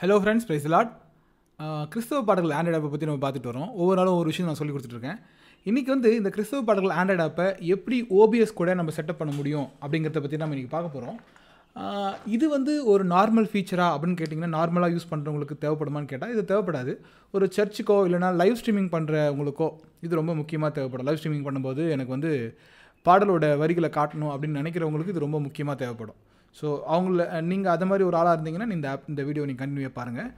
hello friends price lot கிறிஸ்தவ பாடல்கள் Android ஆப்பை பற்றி நம்ம பார்த்துட்டு வரோம் ஒவ்வொரு நாளும் ஒரு விஷயம் நான் சொல்லி கொடுத்துட்ருக்கேன் இன்றைக்கி வந்து இந்த கிறிஸ்தவ பாடல்கள் ஆண்ட்ராய்ட் ஆப்பை எப்படி ஓபிஎஸ் கூட நம்ம செட்டப் பண்ண முடியும் அப்படிங்கிறத பற்றி நம்ம இன்றைக்கி பார்க்க போகிறோம் இது வந்து ஒரு நார்மல் ஃபீச்சராக அப்படின்னு கேட்டிங்கன்னா நார்மலாக யூஸ் பண்ணுறவங்களுக்கு தேவைப்படுமான்னு கேட்டால் இது தேவைப்படாது ஒரு சர்ச்சுக்கோ இல்லைனா லைவ் ஸ்ட்ரீமிங் பண்ணுறவங்களுக்கோ இது ரொம்ப முக்கியமாக தேவைப்படும் லைவ் ஸ்ட்ரீமிங் பண்ணும்போது எனக்கு வந்து பாடலோட வரிகளை காட்டணும் அப்படின்னு நினைக்கிறவங்களுக்கு இது ரொம்ப முக்கியமாக தேவைப்படும் ஸோ அவங்கள நீங்கள் அதை மாதிரி ஒரு ஆளாக இருந்தீங்கன்னா இந்த ஆப் இந்த வீடியோ நீங்கள் கண்டினியூவாக பாருங்கள்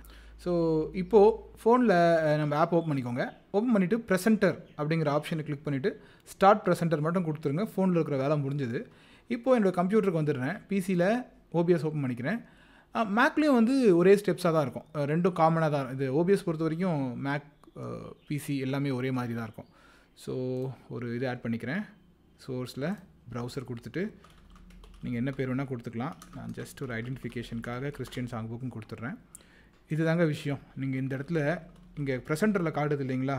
ஸோ இப்போது ஃபோனில் நம்ம ஆப் ஓப்பன் பண்ணிக்கோங்க ஓப்பன் பண்ணிவிட்டு ப்ரெசென்டர் அப்படிங்கிற ஆப்ஷனை கிளிக் பண்ணிவிட்டு ஸ்டார்ட் ப்ரெசென்டர் மட்டும் கொடுத்துருங்க ஃபோனில் இருக்கிற வேலை முடிஞ்சுது இப்போது என்னோடய கம்ப்யூட்டருக்கு வந்துடுறேன் பிசியில் ஓபிஎஸ் ஓப்பன் பண்ணிக்கிறேன் மேக்லேயும் வந்து ஒரே ஸ்டெப்ஸாக தான் இருக்கும் ரெண்டும் காமனாக தான் இது ஓபிஎஸ் பொறுத்த வரைக்கும் மேக் பிசி எல்லாமே ஒரே மாதிரி தான் இருக்கும் ஸோ ஒரு இது ஆட் பண்ணிக்கிறேன் சோர்ஸில் ப்ரௌசர் கொடுத்துட்டு நீங்கள் என்ன பேர் வேணால் கொடுத்துக்கலாம் நான் ஜஸ்ட் ஒரு ஐடென்டிஃபிகேஷனுக்காக கிறிஸ்டியன் சாங் புக்கும் கொடுத்துட்றேன் இது தாங்க விஷயம் நீங்கள் இந்த இடத்துல இங்கே ப்ரெசென்டரில் காட்டுது இல்லைங்களா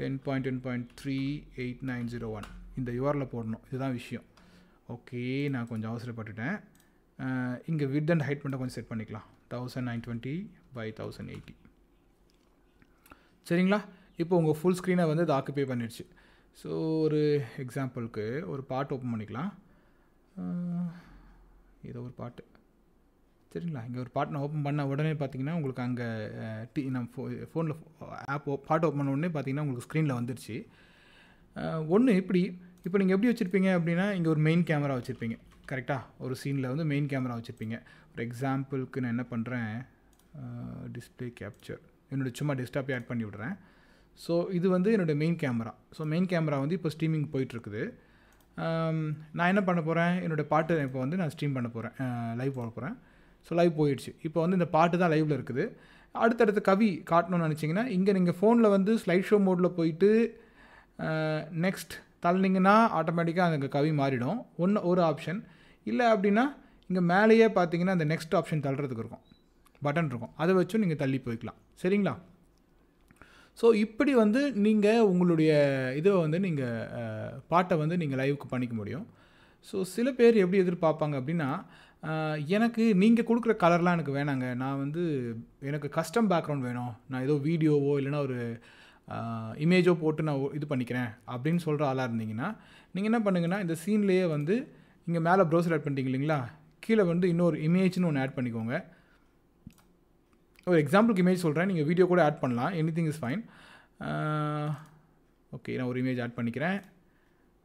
ten point ten point three eight nine zero one இந்த யூஆரில் போடணும் இதுதான் விஷயம் ஓகே நான் கொஞ்சம் அவசரப்பட்டுட்டேன் இங்கே வித் அண்ட் ஹைட் மட்டும் கொஞ்சம் செட் பண்ணிக்கலாம் thousand nine twenty by thousand eighty சரிங்களா இப்போ உங்கள் ஃபுல் ஸ்க்ரீனை வந்து இது ஆக்குப்பே பண்ணிடுச்சு ஸோ ஒரு எக்ஸாம்பிளுக்கு ஒரு பாட்டு ஓப்பன் பண்ணிக்கலாம் ஏதோ ஒரு பாட்டு சரிங்களா இங்கே ஒரு பாட்டு நான் ஓப்பன் பண்ண உடனே பார்த்தீங்கன்னா உங்களுக்கு அங்கே டி நான் ஃபோ ஃபோனில் ஆப் பாட்டு ஓப்பன் பண்ண உடனே பார்த்தீங்கன்னா உங்களுக்கு ஸ்க்ரீனில் வந்துருச்சு ஒன்று எப்படி இப்போ நீங்கள் எப்படி வச்சுருப்பீங்க அப்படின்னா இங்கே ஒரு மெயின் கேமரா வச்சுருப்பீங்க கரெக்டாக ஒரு சீனில் வந்து மெயின் கேமரா வச்சுருப்பீங்க ஃபார் எக்ஸாம்பிளுக்கு நான் என்ன பண்ணுறேன் டிஸ்பிளே கேப்சர் என்னோடய சும்மா டெஸ்க்டாப்பே ஆட் பண்ணி விட்றேன் ஸோ இது வந்து என்னோடய main camera so main camera வந்து இப்போ ஸ்ட்ரீமிங் போயிட்டுருக்குது Um, நான் என்ன பண்ண போகிறேன் என்னுடைய பாட்டு இப்போ வந்து நான் ஸ்ட்ரீம் பண்ண போகிறேன் லைவ் போட போகிறேன் ஸோ லைவ் போயிடுச்சு இப்போ வந்து இந்த பாட்டு தான் லைவில் இருக்குது அடுத்தடுத்த கவி காட்டணும்னு நினச்சிங்கன்னா இங்கே நீங்கள் ஃபோனில் வந்து ஸ்லைட் ஷோ மோடில் போயிட்டு நெக்ஸ்ட் தள்ளிங்கன்னா ஆட்டோமேட்டிக்காக அங்கே கவி மாறிடும் ஒன்று ஒரு ஆப்ஷன் இல்லை அப்படின்னா இங்கே மேலேயே பார்த்தீங்கன்னா அந்த நெக்ஸ்ட் ஆப்ஷன் தள்ளுறதுக்கு இருக்கும் பட்டன் இருக்கும் அதை வச்சும் நீங்கள் தள்ளி போய்க்கலாம் சரிங்களா ஸோ இப்படி வந்து நீங்கள் உங்களுடைய இதை வந்து நீங்கள் பாட்டை வந்து நீங்கள் லைவுக்கு பண்ணிக்க முடியும் ஸோ சில பேர் எப்படி எதிர்பார்ப்பாங்க அப்படின்னா எனக்கு நீங்கள் கொடுக்குற கலர்லாம் எனக்கு வேணாங்க நான் வந்து எனக்கு கஸ்டம் பேக்ரவுண்ட் வேணும் நான் ஏதோ வீடியோவோ இல்லைனா ஒரு இமேஜோ போட்டு நான் இது பண்ணிக்கிறேன் அப்படின்னு சொல்கிற ஆளாக இருந்தீங்கன்னா நீங்கள் என்ன பண்ணுங்கன்னா இந்த சீன்லேயே வந்து இங்கே மேலே ப்ரௌசர் ஆட் பண்ணிட்டீங்க இல்லைங்களா கீழே வந்து இன்னொரு இமேஜ்னு ஒன்று ஆட் பண்ணிக்கோங்க ஒரு எக்ஸாம்பிளுக்கு இமேஜ் சொல்கிறேன் நீங்கள் வீடியோ கூட ஆட் பண்ணலாம் anything is fine okay நான் ஒரு இமேஜ் ஆட் பண்ணிக்கிறேன்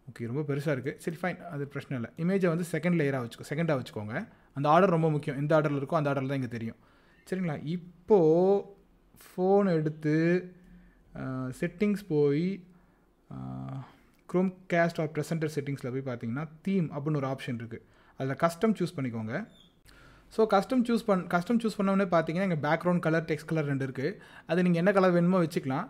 ஓகே ரொம்ப பெருசாக இருக்குது சரி ஃபைன் அது பிரச்சனை இல்லை இமேஜை வந்து செகண்ட் லேயராக வச்சுக்கோ செகண்டாக வச்சுக்கோங்க அந்த ஆர்டர் ரொம்ப முக்கியம் எந்த ஆர்டரில் இருக்கோ அந்த ஆர்டரில் தான் இங்கே தெரியும் சரிங்களா இப்போது ஃபோன் எடுத்து செட்டிங்ஸ் uh, போய் க்ரோம் கேஸ்ட் ஆர் ப்ரெசென்டர் செட்டிங்ஸில் போய் பார்த்தீங்கன்னா தீம் அப்படின்னு ஒரு ஆப்ஷன் இருக்குது அதில் கஸ்டம் சூஸ் பண்ணிக்கோங்க ஸோ கஸ்டம் சூஸ் பண் கஸ்டம் சூஸ் பண்ணோன்னே பார்த்தீங்கன்னா எங்கள் பேக்ரவுண்ட் கலர் டெக்ஸ்ட் கலர் ரெண்டு இருக்குது அது நீங்கள் என்ன கலர் வேணுமோ வச்சுக்கலாம்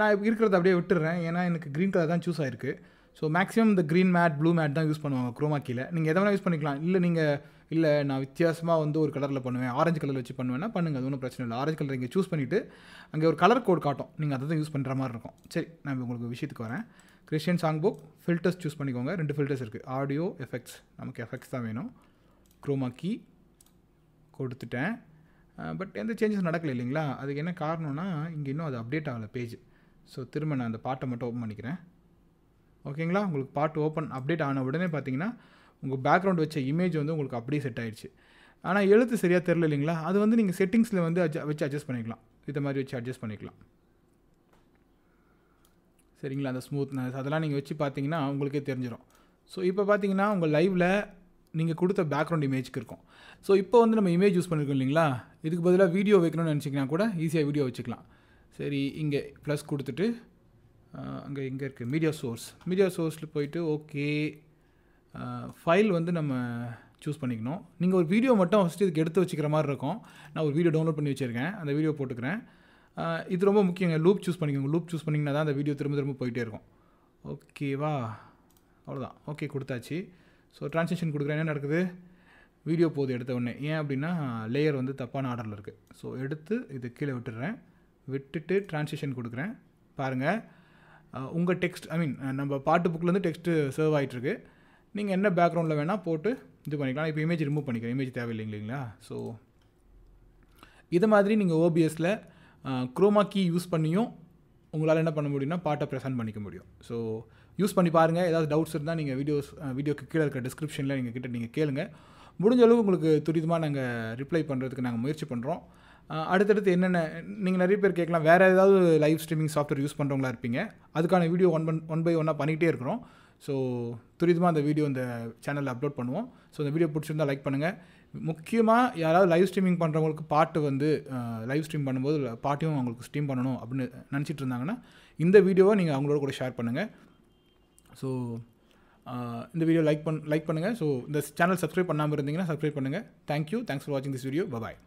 நான் இருக்கிறத அப்படியே விட்டுறேன் ஏன்னா எனக்கு க்ரீன் கலர் தான் சூஸ் ஆயிருக்கு ஸோ மேக்ஸிமம் இந்த க்ரீன் மேட் ப்ளூ மேட் தான் யூஸ் பண்ணுவாங்க குரோமாக்கியில் நீங்கள் எதை வேணால் யூஸ் பண்ணிக்கலாம் இல்லை நீங்கள் இல்லை நான் வித்தியாசமாக வந்து ஒரு கலரில் பண்ணுவேன் ஆரஞ்சு கலர் வச்சு பண்ணுவேன்னா பண்ணுங்கள் அது ஒன்றும் பிரச்சனை இல்லை ஆரஞ்சு கலர் இங்கே சூஸ் பண்ணிவிட்டு அங்கே ஒரு கலர் கோட் காட்டும் நீங்கள் அதை தான் யூஸ் பண்ணுற மாதிரி இருக்கும் சரி நான் உங்களுக்கு விஷயத்துக்கு வரேன் Christian song book filters choose பண்ணிக்கோங்க ரெண்டு ஃபில்டர்ஸ் இருக்குது ஆடியோ எஃபெக்ட்ஸ் நமக்கு எஃபெக்ட்ஸ் தான் வேணும் குரோமா கீ கொடுத்துட்டேன் பட் எந்த சேஞ்சஸ் நடக்கலை இல்லைங்களா அதுக்கு என்ன காரணம்னா இங்கே இன்னும் அது அப்டேட் ஆகலை பேஜ் ஸோ திரும்ப நான் அந்த பாட்டை மட்டும் ஓப்பன் பண்ணிக்கிறேன் ஓகேங்களா உங்களுக்கு பாட்டு ஓப்பன் அப்டேட் ஆன உடனே பார்த்தீங்கன்னா உங்கள் பேக்ரவுண்ட் வச்ச இமேஜ் வந்து உங்களுக்கு அப்படியே செட் ஆகிடுச்சு ஆனால் எழுத்து சரியாக தெரில இல்லைங்களா அது வந்து நீங்கள் செட்டிங்ஸில் வந்து அட்ஜ வச்சு அட்ஜஸ்ட் பண்ணிக்கலாம் இதை மாதிரி வச்சு அட்ஜஸ்ட் பண்ணிக்கலாம் சரிங்களா அந்த ஸ்மூத்னஸ் அதெல்லாம் நீங்கள் வச்சு பார்த்தீங்கன்னா உங்களுக்கே தெரிஞ்சிடும் ஸோ இப்போ பார்த்தீங்கன்னா உங்கள் லைவில் நீங்கள் கொடுத்த பேக்ரவுண்ட் இமேஜ்க்கு இருக்கும் ஸோ இப்போ வந்து நம்ம இமேஜ் யூஸ் பண்ணியிருக்கோம் இல்லைங்களா இதுக்கு பதிலாக வீடியோ வைக்கணும்னு நினச்சிங்கன்னா கூட ஈஸியாக வீடியோ வச்சுக்கலாம் சரி இங்கே ப்ளஸ் கொடுத்துட்டு அங்கே இங்கே இருக்குது மீடியா சோர்ஸ் மீடியா சோர்ஸில் போயிட்டு ஓகே ஃபைல் வந்து நம்ம சூஸ் பண்ணிக்கணும் நீங்கள் ஒரு வீடியோ மட்டும் ஃபஸ்ட்டு இதுக்கு எடுத்து வச்சுக்கிற மாதிரி இருக்கும் நான் ஒரு வீடியோ டவுன்லோட் பண்ணி வச்சுருக்கேன் அந்த வீடியோ போட்டுக்கிறேன் இது ரொம்ப முக்கியங்க லூப் சூஸ் பண்ணிக்கோங்க லூப் சூஸ் பண்ணிங்கன்னா தான் அந்த வீடியோ திரும்ப திரும்ப போயிட்டே இருக்கும் ஓகேவா அவ்வளோதான் ஓகே கொடுத்தாச்சு ஸோ ட்ரான்ஸ்லேஷன் கொடுக்குறேன் என்ன நடக்குது வீடியோ போது எடுத்த உடனே ஏன் அப்படின்னா லேயர் வந்து தப்பான ஆர்டரில் இருக்குது ஸோ எடுத்து இது கீழே விட்டுடுறேன் விட்டுட்டு ட்ரான்ஸ்லேஷன் கொடுக்குறேன் பாருங்கள் உங்கள் டெக்ஸ்ட் ஐ மீன் நம்ம பாட்டு புக்கிலேருந்து டெக்ஸ்ட்டு சர்வ் ஆகிட்டுருக்கு நீங்கள் என்ன பேக்ரவுண்டில் வேணால் போட்டு இது பண்ணிக்கலாம் இப்போ இமேஜ் ரிமூவ் பண்ணிக்கிறேன் இமேஜ் தேவையில்லை இல்லைங்களா ஸோ இதை மாதிரி நீங்கள் ஓபிஎஸில் குரோமா கீ யூஸ் பண்ணியும் உங்களால் என்ன பண்ண முடியும்னா பாட்டை ப்ரெசென்ட் பண்ணிக்க முடியும் ஸோ யூஸ் பண்ணி பாருங்கள் ஏதாவது டவுட்ஸ் இருந்தால் நீங்கள் வீடியோஸ் வீடியோக்கு கீழே இருக்கிற டிஸ்கிரிப்ஷனில் நீங்கள் கிட்ட நீங்கள் கேளுங்கள் முடிஞ்ச அளவு உங்களுக்கு துரிதமாக நாங்கள் ரிப்ளை பண்ணுறதுக்கு நாங்கள் முயற்சி பண்ணுறோம் அடுத்தடுத்து என்னென்ன நீங்கள் நிறைய பேர் கேட்கலாம் வேறு ஏதாவது லைவ் ஸ்ட்ரீமிங் சாஃப்ட்வேர் யூஸ் பண்ணுறவங்களா இருப்பீங்க அதுக்கான வீடியோ ஒன் பன் ஒன் பை ஒன்னாக பண்ணிகிட்டே இருக்கிறோம் ஸோ துரிதமாக அந்த வீடியோ இந்த சேனலில் அப்லோட் பண்ணுவோம் ஸோ அந்த வீடியோ பிடிச்சிருந்தால் லைக் பண்ணுங்கள் முக்கியமாக யாராவது லைவ் ஸ்ட்ரீமிங் பண்ணுறவங்களுக்கு பாட்டு வந்து லைவ் ஸ்ட்ரீம் பண்ணும்போது பாட்டையும் அவங்களுக்கு ஸ்ட்ரீம் பண்ணணும் அப்படின்னு நினச்சிட்டு இருந்தாங்கன்னா இந்த வீடியோவை நீங்கள் அவங்களோட கூட ஷேர் பண்ணுங்கள் ஸோ uh, இந்த வீடியோ லைக் பண் லைக் பண்ணுங்கள் ஸோ இந்த சேனல் சப்ஸ்கிரைப் பண்ணாமல் இருந்தீங்கன்னா சப்ஸ்கிரைப் பண்ணுங்கள் தேங்க்யூ தேங்க்ஸ் ஃபார் வாட்சிங் திஸ் வீடியோ பபாய்